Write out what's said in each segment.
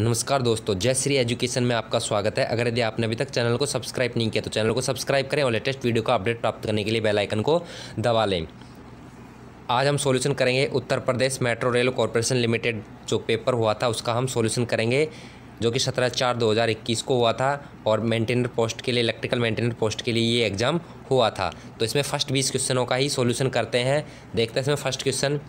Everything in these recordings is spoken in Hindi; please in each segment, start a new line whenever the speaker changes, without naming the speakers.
नमस्कार दोस्तों जय श्री एजुकेशन में आपका स्वागत है अगर यदि आपने अभी तक चैनल को सब्सक्राइब नहीं किया तो चैनल को सब्सक्राइब करें और लेटेस्ट वीडियो का अपडेट प्राप्त करने के लिए बेल आइकन को दबा लें आज हम सॉल्यूशन करेंगे Uttar Pradesh metro rail corporation limited जो पेपर हुआ था उसका हम सोल्यूशन करेंगे जो कि सत्रह चार दो हज़ार इक्कीस को हुआ था और मेंटेनर पोस्ट के लिए इलेक्ट्रिकल मेंटेनर पोस्ट के लिए ये एग्ज़ाम हुआ था तो इसमें फर्स्ट बीस क्वेश्चनों का ही सोल्यूशन करते हैं देखते हैं इसमें फर्स्ट क्वेश्चन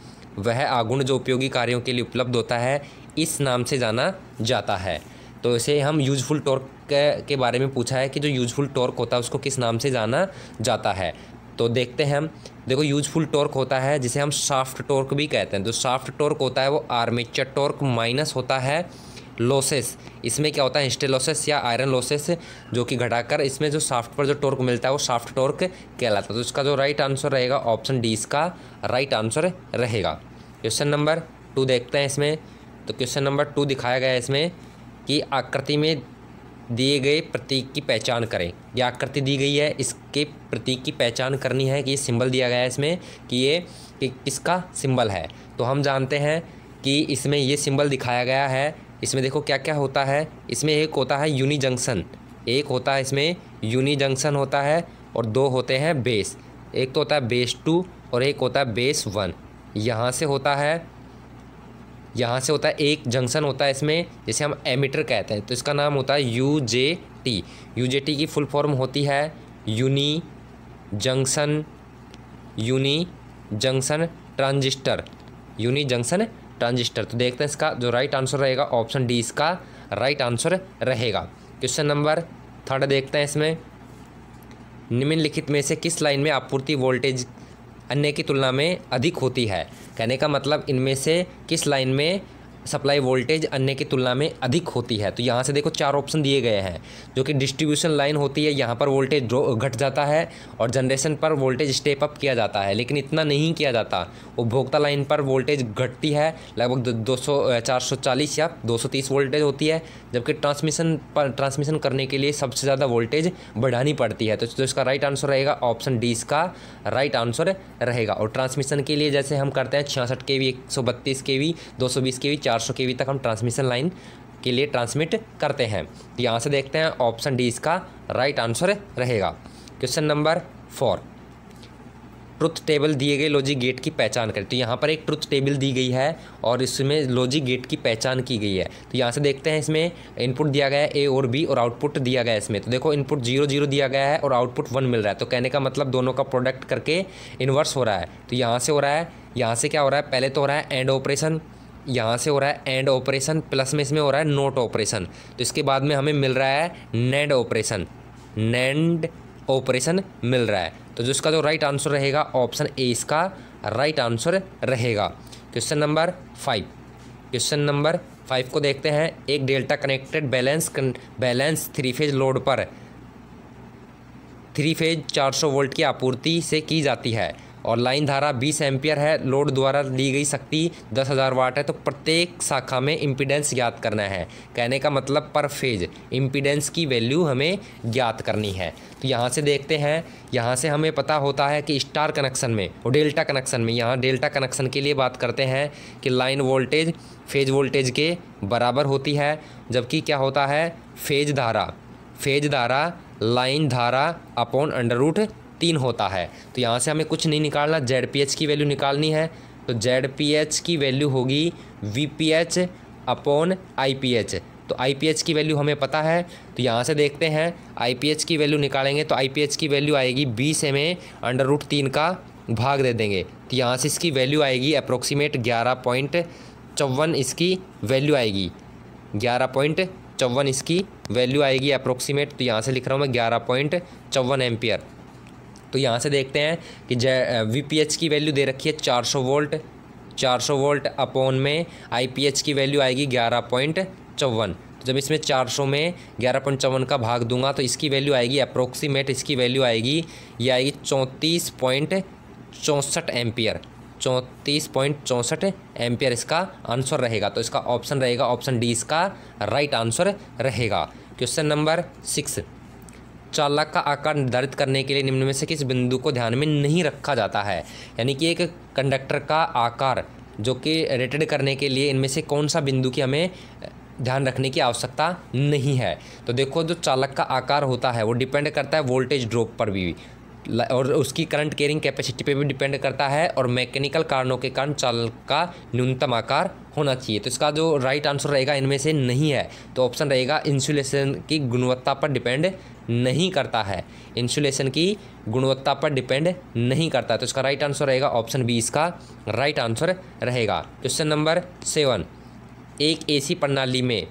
वह आगुण जो उपयोगी कार्यों के लिए उपलब्ध होता है इस नाम से जाना जाता है तो इसे हम यूजफुल टॉर्क के बारे में पूछा है कि जो यूजफुल टॉर्क होता है उसको किस नाम से जाना जाता है तो देखते हैं हम देखो यूजफुल टॉर्क होता है जिसे हम साफ्ट टॉर्क भी कहते हैं तो साफ्ट टॉर्क होता है वो आर्मेचर टॉर्क माइनस होता है लॉसेस इसमें क्या होता है इंस्टे लॉसेस या आयरन लॉसेस जो कि घटाकर इसमें जो साफ्ट पर जो टॉर्क मिलता है वो साफ्ट टॉर्क कहलाता है तो इसका जो राइट आंसर रहेगा ऑप्शन डी इसका राइट आंसर रहेगा क्वेश्चन नंबर टू देखते हैं इसमें तो क्वेश्चन नंबर टू दिखाया गया है इसमें कि आकृति में दिए गए प्रतीक की पहचान करें यह आकृति दी गई है इसके प्रतीक की पहचान करनी है कि ये सिंबल दिया गया है इसमें कि ये कि किसका सिंबल है तो हम जानते हैं कि इसमें ये सिंबल दिखाया गया है इसमें देखो क्या क्या होता है इसमें एक होता है यूनी जंक्शन एक होता है इसमें यूनी जंक्शन होता है और दो होते हैं बेस एक तो होता है बेस टू और एक होता है बेस वन यहाँ से होता है यहाँ से होता है एक जंक्शन होता है इसमें जैसे हम एमिटर कहते हैं तो इसका नाम होता है U J T U J T की फुल फॉर्म होती है unijunction unijunction transistor unijunction transistor तो देखते हैं इसका जो राइट आंसर रहेगा ऑप्शन डी इसका राइट आंसर रहेगा क्वेश्चन नंबर थर्ड देखते हैं इसमें निम्नलिखित में से किस लाइन में आपूर्ति वोल्टेज अन्य की तुलना में अधिक होती है कहने का मतलब इनमें से किस लाइन में सप्लाई वोल्टेज अन्य की तुलना में अधिक होती है तो यहाँ से देखो चार ऑप्शन दिए गए हैं जो कि डिस्ट्रीब्यूशन लाइन होती है यहाँ पर वोल्टेज घट जाता है और जनरेशन पर वोल्टेज स्टेप अप किया जाता है लेकिन इतना नहीं किया जाता उपभोक्ता लाइन पर वोल्टेज घटती है लगभग दो सौ चार सौ चालीस या दो सौ तीस वोल्टेज होती है जबकि ट्रांसमिशन पर ट्रांसमिशन करने के लिए सबसे ज़्यादा वोल्टेज बढ़ानी पड़ती है तो, तो इसका राइट आंसर रहेगा ऑप्शन डी इसका राइट आंसर रहेगा और ट्रांसमिशन के लिए जैसे हम करते हैं छियासठ के वी एक सौ बत्तीस के वी दो सौ बीस के वी चार चार 400 केवी तक हम ट्रांसमिशन लाइन के लिए ट्रांसमिट करते हैं तो यहाँ से देखते हैं ऑप्शन डी इसका राइट आंसर रहेगा question number four truth table दिए गए लॉजिक गेट की पहचान करें तो यहाँ पर एक ट्रुथ टेबल दी गई है और इसमें लॉजिक गेट की पहचान की गई है तो यहाँ से देखते हैं इसमें इनपुट दिया गया है ए और बी और आउटपुट दिया गया है इसमें तो देखो इनपुट जीरो जीरो दिया गया है और आउटपुट वन मिल रहा है तो कहने का मतलब दोनों का प्रोडक्ट करके इन्वर्स हो रहा है तो यहाँ से हो रहा है यहाँ से क्या हो रहा है पहले तो हो रहा है एंड ऑपरेशन यहाँ से हो रहा है एंड ऑपरेशन प्लस में इसमें हो रहा है नोट ऑपरेशन तो इसके बाद में हमें मिल रहा है नैंड ऑपरेशन नैंड ऑपरेशन मिल रहा है तो जो इसका जो राइट आंसर रहेगा ऑप्शन ए इसका राइट आंसर रहेगा question number five question number five को देखते हैं एक delta connected balance balance three phase load पर थ्री फेज 400 वोल्ट की आपूर्ति से की जाती है और लाइन धारा 20 एम्पियर है लोड द्वारा ली गई शक्ति 10,000 वाट है तो प्रत्येक शाखा में इम्पीडेंस ज्ञात करना है कहने का मतलब पर फेज इम्पीडेंस की वैल्यू हमें ज्ञात करनी है तो यहाँ से देखते हैं यहाँ से हमें पता होता है कि स्टार कनेक्शन में और डेल्टा कनेक्शन में यहाँ डेल्टा कनेक्शन के लिए बात करते हैं कि लाइन वोल्टेज फेज वोल्टेज के बराबर होती है जबकि क्या होता है फेज धारा फेज धारा लाइन धारा अपॉन अंडर रूट तीन होता है तो यहाँ से हमें कुछ नहीं निकालना जेड पी एच की वैल्यू निकालनी है तो जेड पी एच की वैल्यू होगी V P H upon I P H तो आई पी एच की वैल्यू हमें पता है तो यहाँ से देखते हैं आई पी एच की वैल्यू निकालेंगे तो आई पी एच की वैल्यू आएगी बीस एम ए अंडर रूट तीन का भाग दे देंगे तो यहाँ से इसकी वैल्यू आएगी अप्रोक्सीमेट ग्यारह पॉइंट चौवन इसकी वैल्यू आएगी ग्यारह पॉइंट चौवन इसकी वैल्यू आएगी अप्रोक्सीमेट तो यहाँ से लिख रहा हूँ मैं ग्यारह पॉइंट चौवन एम्पियर तो यहाँ से देखते हैं कि जय वी की वैल्यू दे रखी है चार सौ वोल्ट चार सौ वोल्ट अपोन में आई की वैल्यू आएगी ग्यारह पॉइंट चौवन तो जब इसमें चार सौ में ग्यारह पॉइंट चौवन का भाग दूंगा तो इसकी वैल्यू आएगी अप्रोक्सीमेट इसकी वैल्यू आएगी ये आएगी चौंतीस पॉइंट चौंसठ एम्पियर चौंतीस पॉइंट चौंसठ एम्पियर इसका आंसर रहेगा तो इसका ऑप्शन रहेगा ऑप्शन डी इसका राइट आंसर रहेगा क्वेश्चन नंबर सिक्स चालक का आकार निर्धारित करने के लिए निम्न में से किस बिंदु को ध्यान में नहीं रखा जाता है यानी कि एक कंडक्टर का आकार जो कि रेटेड करने के लिए इनमें से कौन सा बिंदु की हमें ध्यान रखने की आवश्यकता नहीं है तो देखो जो चालक का आकार होता है वो डिपेंड करता है वोल्टेज ड्रॉप पर भी और उसकी करंट कैरिंग कैपेसिटी पे भी डिपेंड करता है और मैकेनिकल कारणों के कारण चालक का न्यूनतम आकार होना चाहिए तो इसका जो राइट आंसर रहेगा इनमें से नहीं है तो ऑप्शन रहेगा इंसुलेशन की गुणवत्ता पर डिपेंड नहीं करता है इंसुलेशन की गुणवत्ता पर डिपेंड नहीं करता तो इसका राइट आंसर रहेगा ऑप्शन बी इसका राइट आंसर रहेगा क्वेश्चन नंबर सेवन एक एसी प्रणाली में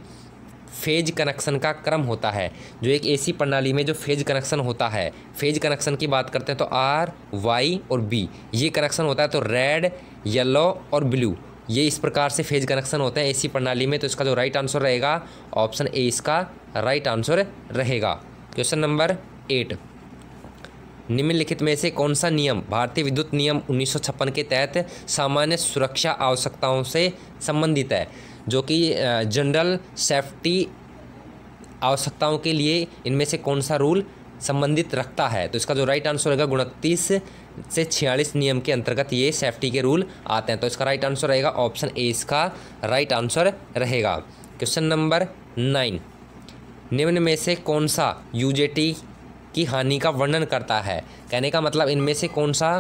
फेज कनेक्शन का क्रम होता है जो एक एसी प्रणाली में जो फेज कनेक्शन होता है फेज कनेक्शन की बात करते हैं तो आर वाई और बी ये कनेक्शन होता है तो रेड येलो और ब्लू ये इस प्रकार से फेज कनेक्शन होते हैं एसी प्रणाली में तो इसका जो राइट आंसर रहेगा ऑप्शन ए इसका राइट आंसर रहेगा क्वेश्चन नंबर एट निम्नलिखित में से कौन सा नियम भारतीय विद्युत नियम उन्नीस के तहत सामान्य सुरक्षा आवश्यकताओं से संबंधित है जो कि जनरल सेफ्टी आवश्यकताओं के लिए इनमें से कौन सा रूल संबंधित रखता है तो इसका जो राइट आंसर रहेगा उनतीस से छियालीस नियम के अंतर्गत ये सेफ्टी के रूल आते हैं तो इसका राइट आंसर रहेगा ऑप्शन ए इसका राइट आंसर रहेगा क्वेश्चन नंबर नाइन निम्न में से कौन सा यूजेटी की हानि का वर्णन करता है कहने का मतलब इनमें से कौन सा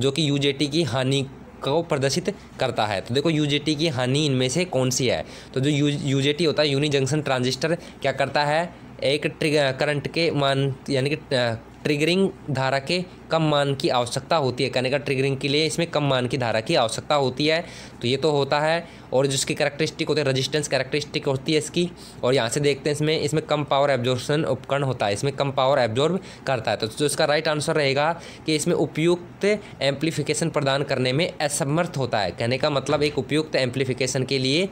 जो कि यूजेटी की हानि को प्रदर्शित करता है तो देखो यूजेटी की हानि इनमें से कौन सी है तो जो यू यूजेटी होता है यूनिजंक्शन ट्रांजिस्टर क्या करता है एक ट्रिग करंट के मान यानी कि ट्रिगरिंग धारा के कम मान की आवश्यकता होती है कहने का ट्रिगरिंग के लिए इसमें कम मान की धारा की आवश्यकता होती है तो ये तो होता है और जिसकी करेक्टरिस्टिक होती है रजिस्टेंस करेक्टरिस्टिक होती है इसकी और यहाँ से देखते हैं इसमें इसमें कम पावर एब्जॉर्बन उपकरण होता है इसमें कम पावर एब्जॉर्ब करता है तो जो तो इसका राइट आंसर रहेगा कि इसमें उपयुक्त एम्पलीफिकेशन प्रदान करने में असमर्थ होता है कहने का मतलब एक उपयुक्त एम्प्लीफिकेशन के लिए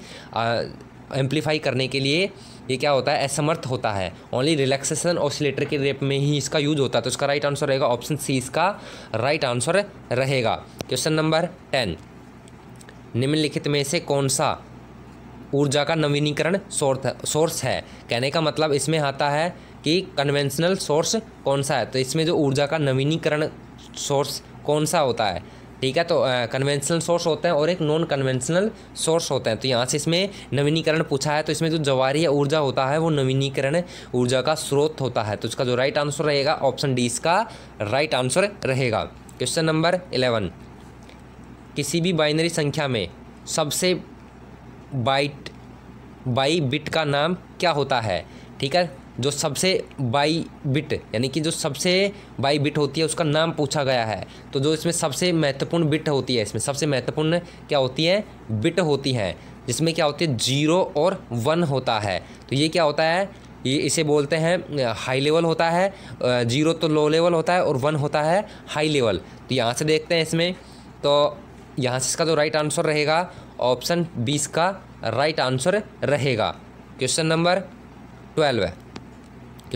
एम्प्लीफाई करने के लिए ये क्या होता है असमर्थ होता है ओनली रिलैक्सेशन ऑसिलेटर के रेप में ही इसका यूज होता है तो इसका राइट आंसर रहेगा ऑप्शन सी इसका राइट आंसर रहेगा क्वेश्चन नंबर टेन निम्नलिखित में से कौन सा ऊर्जा का नवीनीकरण सोर्स है कहने का मतलब इसमें आता है कि कन्वेंशनल सोर्स कौन सा है तो इसमें जो ऊर्जा का नवीनीकरण सोर्स कौन सा होता है ठीक है तो कन्वेंशनल सोर्स होते हैं और एक नॉन कन्वेंशनल सोर्स होते हैं तो यहाँ से इसमें नवीनीकरण पूछा है तो इसमें जो जवारी ऊर्जा होता है वो नवीनीकरण ऊर्जा का स्रोत होता है तो इसका जो राइट आंसर रहेगा ऑप्शन डी इसका राइट आंसर रहेगा क्वेश्चन नंबर इलेवन किसी भी बाइनरी संख्या में सबसे बाइट बाई बिट का नाम क्या होता है ठीक है जो सबसे बाई बिट यानी कि जो सबसे बाई बिट होती है उसका नाम पूछा गया है तो जो इसमें सबसे महत्वपूर्ण बिट होती है इसमें सबसे महत्वपूर्ण क्या होती है बिट होती है जिसमें क्या होती है जीरो और वन होता है तो ये क्या होता है ये इसे बोलते हैं हाई लेवल होता है जीरो तो लो लेवल होता है और वन होता है हाई लेवल तो यहाँ से देखते हैं इसमें तो यहाँ से इसका जो राइट आंसर रहेगा ऑप्शन बीस का राइट आंसर रहेगा question number twelve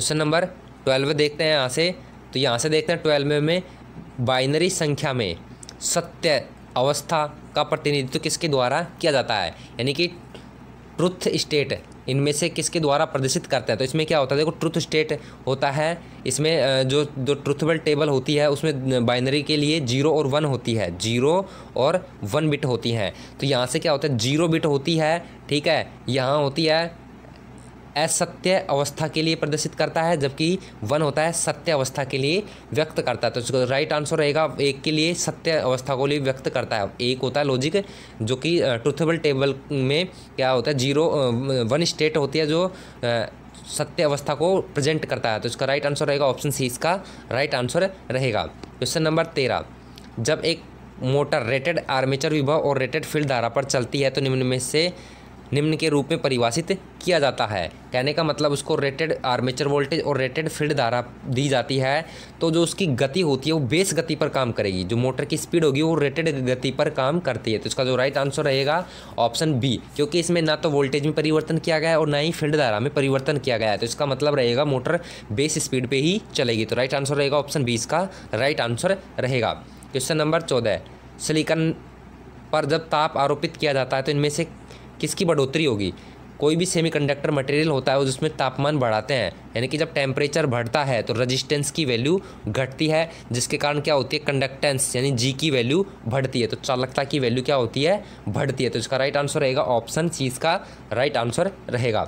question number twelve देखते हैं यहाँ से तो यहाँ से देखते हैं ट्वेल्व में बाइनरी संख्या में सत्य अवस्था का प्रतिनिधित्व किसके द्वारा किया जाता है यानी कि ट्रुथ स्टेट इनमें से किसके द्वारा प्रदर्शित करते हैं तो इसमें क्या होता है देखो ट्रुथ स्टेट होता है इसमें जो जो ट्रुथबल टेबल होती है उसमें बाइनरी के लिए जीरो और वन होती है जीरो और वन बिट होती हैं तो यहाँ से क्या होता है जीरो बिट होती है ठीक है यहाँ होती है असत्य अवस्था के लिए प्रदर्शित करता है जबकि वन होता है सत्य अवस्था के लिए व्यक्त करता है तो इसको राइट आंसर रहेगा एक के लिए सत्य अवस्था को लिए व्यक्त करता है एक होता है लॉजिक जो कि ट्रुथेबल टेबल में क्या होता है जीरो वन स्टेट होती है जो सत्य अवस्था को प्रेजेंट करता है तो इसका राइट आंसर रहेगा ऑप्शन सी इसका राइट आंसर रहेगा क्वेश्चन नंबर तेरह जब एक मोटर रेटेड आर्मेचर विभव और रेटेड फील्ड धारा पर चलती है तो निम्न में से निम्न के रूप में परिभाषित किया जाता है कहने का मतलब उसको रेटेड आर्मेचर वोल्टेज और रेटेड फील्ड धारा दी जाती है तो जो उसकी गति होती है वो बेस गति पर काम करेगी जो मोटर की स्पीड होगी वो रेटेड गति पर काम करती है तो इसका जो राइट आंसर रहेगा ऑप्शन बी क्योंकि इसमें ना तो वोल्टेज में परिवर्तन किया गया है और ना ही फील्ड धारा में परिवर्तन किया गया है तो इसका मतलब रहेगा मोटर बेस स्पीड पर ही चलेगी तो राइट आंसर रहेगा ऑप्शन बी इसका राइट आंसर रहेगा क्वेश्चन नंबर चौदह सिलिकन पर जब ताप आरोपित किया जाता है तो इनमें से किसकी बढ़ोतरी होगी कोई भी सेमीकंडक्टर मटेरियल होता है जिसमें तापमान बढ़ाते हैं यानी कि जब टेम्परेचर बढ़ता है तो रेजिस्टेंस की वैल्यू घटती है जिसके कारण क्या होती है कंडक्टेंस यानी जी की वैल्यू बढ़ती है तो चालकता की वैल्यू क्या होती है बढ़ती है तो इसका राइट आंसर रहेगा ऑप्शन सी इसका राइट आंसर रहेगा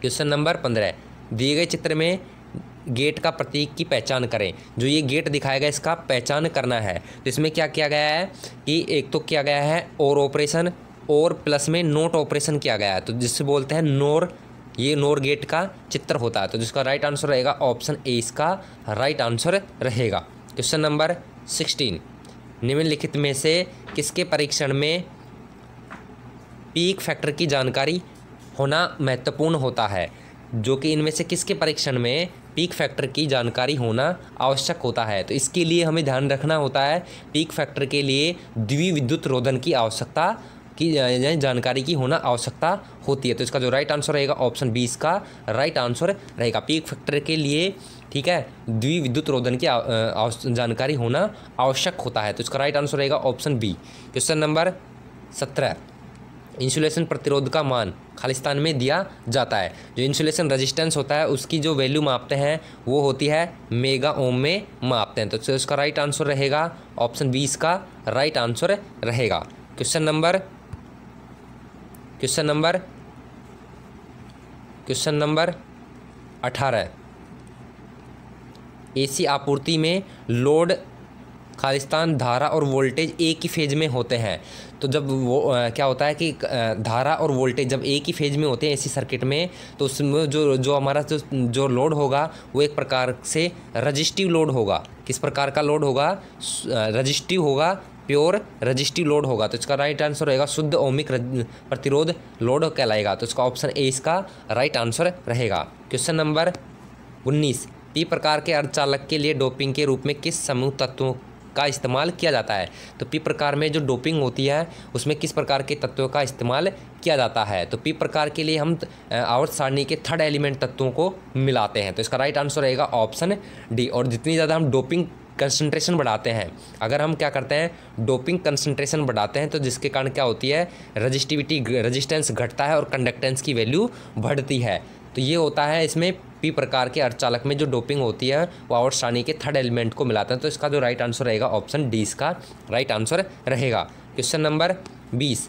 क्वेश्चन नंबर पंद्रह दिए गए चित्र में गेट का प्रतीक की पहचान करें जो ये गेट दिखाया गया इसका पहचान करना है तो इसमें क्या किया गया है कि एक तो किया गया है और ऑपरेशन और प्लस में नोट ऑपरेशन किया गया है तो जिससे बोलते हैं नोर ये नोर गेट का चित्र होता है तो जिसका राइट आंसर रहेगा ऑप्शन ए इसका राइट आंसर रहेगा क्वेश्चन नंबर सिक्सटीन निम्नलिखित में से किसके परीक्षण में पीक फैक्टर की जानकारी होना महत्वपूर्ण होता है जो कि इनमें से किसके परीक्षण में पीक फैक्टर की जानकारी होना आवश्यक होता है तो इसके लिए हमें ध्यान रखना होता है पीक फैक्टर के लिए द्विविद्युत रोधन की आवश्यकता की जानकारी की होना आवश्यकता होती है तो इसका जो राइट आंसर रहेगा ऑप्शन बी इसका राइट आंसर रहेगा पीक फैक्टर के लिए ठीक है द्विविद्युत रोधन की जानकारी होना आवश्यक होता है तो इसका राइट आंसर रहेगा ऑप्शन बी क्वेश्चन नंबर सत्रह इंसुलेशन प्रतिरोध का मान खालिस्तान में दिया जाता है जो इंसुलेशन रेजिस्टेंस होता है उसकी जो वैल्यू मापते हैं वो होती है मेगा ओम में मापते हैं तो इसका राइट आंसर रहेगा ऑप्शन बी इसका राइट आंसर रहेगा question number question number question number अठारह एसी आपूर्ति में लोड खालिस्तान धारा और वोल्टेज एक ही फेज में होते हैं तो जब वो आ, क्या होता है कि धारा और वोल्टेज जब एक ही फेज में होते हैं एसी सर्किट में तो उसमें जो जो हमारा जो जो लोड होगा वो एक प्रकार से रजिस्टिव लोड होगा किस प्रकार का लोड होगा रजिस्टिव होगा प्योर रजिस्टिव लोड होगा तो इसका राइट आंसर रहेगा शुद्ध ओमिक प्रतिरोध लोड कहलाएगा तो इसका ऑप्शन ए इसका राइट आंसर रहेगा क्वेश्चन नंबर उन्नीस पी प्रकार के अर्धचालक के लिए डोपिंग के रूप में किस समूह तत्वों का इस्तेमाल किया जाता है तो पी प्रकार में जो डोपिंग होती है उसमें किस प्रकार के तत्वों का इस्तेमाल किया जाता है तो पी प्रकार के लिए हम आवर्त सारणी के थर्ड एलिमेंट तत्वों को मिलाते हैं तो इसका राइट आंसर रहेगा ऑप्शन डी और जितनी ज़्यादा हम डोपिंग कंसंट्रेशन बढ़ाते हैं अगर हम क्या करते हैं डोपिंग कंसंट्रेशन बढ़ाते हैं तो जिसके कारण क्या होती है रजिस्टिविटी रजिस्टेंस घटता है और कंडक्टेंस की वैल्यू बढ़ती है तो ये होता है इसमें पी प्रकार के अर्चालक में जो डोपिंग होती है वो आउट सारणी के थर्ड एलिमेंट को मिलाते हैं तो इसका जो राइट आंसर रहेगा ऑप्शन डी इसका राइट आंसर रहेगा क्वेश्चन नंबर बीस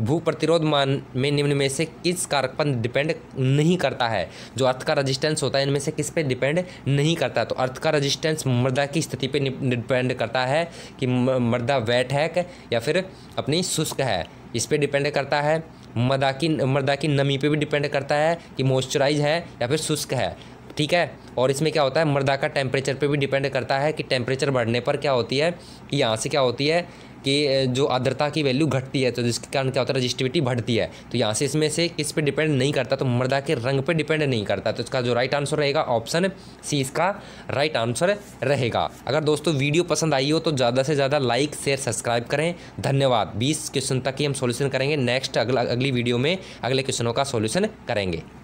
भू प्रतिरोध मान में निम्न में से किस कारक पर डिपेंड नहीं करता है जो अर्थ का रजिस्टेंस होता है इनमें से किस पे डिपेंड नहीं करता तो अर्थ का रजिस्टेंस मृदा की स्थिति पे डिपेंड करता है कि मृदा वेट है या फिर अपनी शुष्क है इस पर डिपेंड करता है मदा की मृदा की नमी पे भी डिपेंड करता है कि मॉइस्चराइज है या फिर शुष्क है ठीक है और इसमें क्या होता है मृदा का टेम्परेचर पे भी डिपेंड करता है कि टेम्परेचर बढ़ने पर क्या होती है कि यहाँ से क्या होती है कि जो आद्रता की वैल्यू घटती है तो जिसके कारण क्या होता है रजिस्टिविटी बढ़ती है तो यहाँ से इसमें से किस पे डिपेंड नहीं करता तो मृदा के रंग पे डिपेंड नहीं करता तो इसका जो राइट आंसर रहेगा ऑप्शन सी इसका राइट आंसर रहेगा अगर दोस्तों वीडियो पसंद आई हो तो ज़्यादा से ज़्यादा लाइक शेयर सब्सक्राइब करें धन्यवाद बीस क्वेश्चन तक ही हम सोल्यूशन करेंगे नेक्स्ट अगला अगली वीडियो में अगले क्वेश्चनों का सोल्यूशन करेंगे